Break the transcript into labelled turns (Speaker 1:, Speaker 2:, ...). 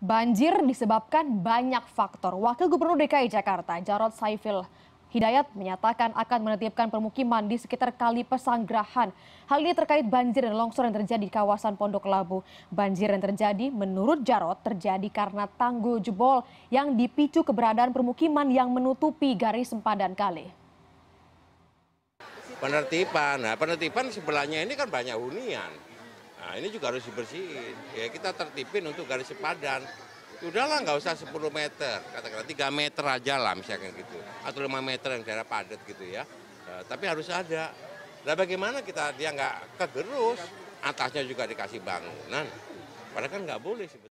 Speaker 1: Banjir disebabkan banyak faktor. Wakil Gubernur DKI Jakarta, Jarod Saiful Hidayat menyatakan akan menetipkan permukiman di sekitar Kali Pesanggrahan. Hal ini terkait banjir dan longsor yang terjadi di kawasan Pondok Labu. Banjir yang terjadi menurut Jarot terjadi karena tanggul jebol yang dipicu keberadaan permukiman yang menutupi garis sempadan kali.
Speaker 2: Penertiban, nah penertiban sebelahnya ini kan banyak hunian Nah ini juga harus dibersihin. Ya kita tertipin untuk garis sepadan. Udahlah nggak usah 10 meter, katakanlah 3 meter aja lah misalkan gitu. Atau 5 meter yang daerah padat gitu ya. Nah, tapi harus ada. Nah bagaimana kita dia nggak kegerus, atasnya juga dikasih bangunan. Padahal kan nggak boleh sebetulnya.